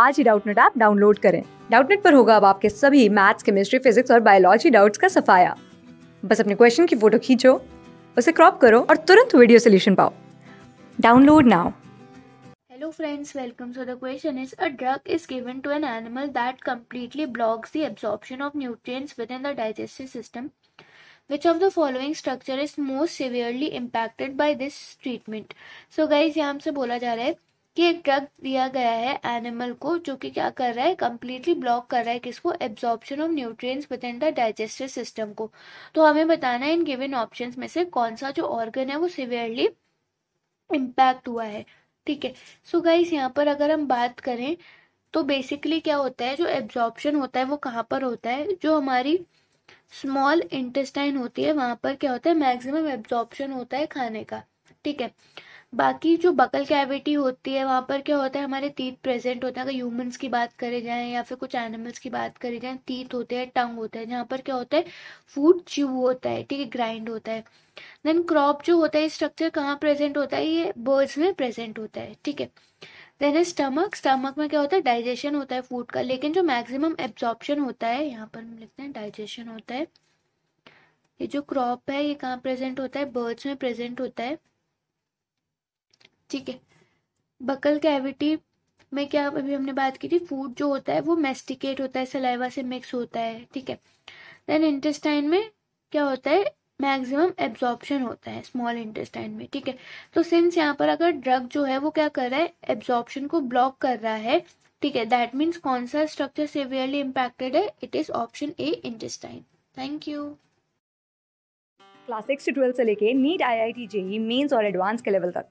आज ही Doubtnut app download करें डाउटनेट पर होगा अब आपके सभी मैथ्स केमिस्ट्री फिजिक्स और बायोलॉजी डाउट्स का सफाया बस अपने क्वेश्चन की फोटो खींचो उसे क्रॉप करो और तुरंत वीडियो सोल्यूशन पाओ download now Hello friends, welcome. So the question is, a drug is given to an animal that completely blocks the absorption of nutrients within the digestive system. Which of the following structure is most severely impacted by this treatment? So guys, यहाँ हमसे बोला जा रहा है कि एक drug दिया गया है एनिमल को जो कि क्या कर रहा है कम्प्लीटली ब्लॉक कर रहा है किसको absorption of nutrients within the digestive system को तो हमें बताना है इन गिवन ऑप्शंस में से कौन सा जो ऑर्गन है वो सिवियरली इम्पैक्ट हुआ है ठीक है सो गाइस यहाँ पर अगर हम बात करें तो बेसिकली क्या होता है जो एब्जॉर्प्शन होता है वो कहाँ पर होता है जो हमारी स्मॉल इंटेस्टाइन होती है वहां पर क्या होता है मैक्सिमम एब्जॉर्प्शन होता है खाने का ठीक है बाकी जो बकल कैविटी होती है वहाँ पर क्या होता है हमारे तीत प्रेजेंट होते हैं अगर ह्यूमंस की बात करें जाए या फिर कुछ एनिमल्स की बात करें जाए तीत होते हैं टंग होता है जहाँ पर क्या होता है फूड च्यू होता है ठीक है ग्राइंड होता है देन क्रॉप जो होता है स्ट्रक्चर कहाँ प्रेजेंट होता है ये बर्ड्स में प्रेजेंट होता है ठीक है देन है स्टमक स्टमक में क्या होता है डाइजेशन होता है फूड का लेकिन जो मैक्सिमम एब्जॉर्प्शन होता है यहाँ पर हम लिखते हैं डाइजेशन होता है ये जो क्रॉप है ये कहाँ प्रेजेंट होता है बर्ड्स में प्रेजेंट होता है ठीक है बकल कैविटी में क्या अभी हमने बात की थी फूड जो होता है वो मेस्टिकेट होता है सलाइवा से मिक्स होता है ठीक है देन इंटेस्टाइन में क्या होता है मैक्सिमम एब्जॉर्प्शन होता है स्मॉल इंटेस्टाइन में ठीक है तो सिंस यहाँ पर अगर ड्रग जो है वो क्या कर रहा है एब्जॉर्प्शन को ब्लॉक कर रहा है ठीक है दैट मीन्स कौन सा स्ट्रक्चर सिवियरली इम्पैक्टेड है it is option A intestine thank you class six से लेके NEET I I T JEE mains और एडवांस के लेवल तक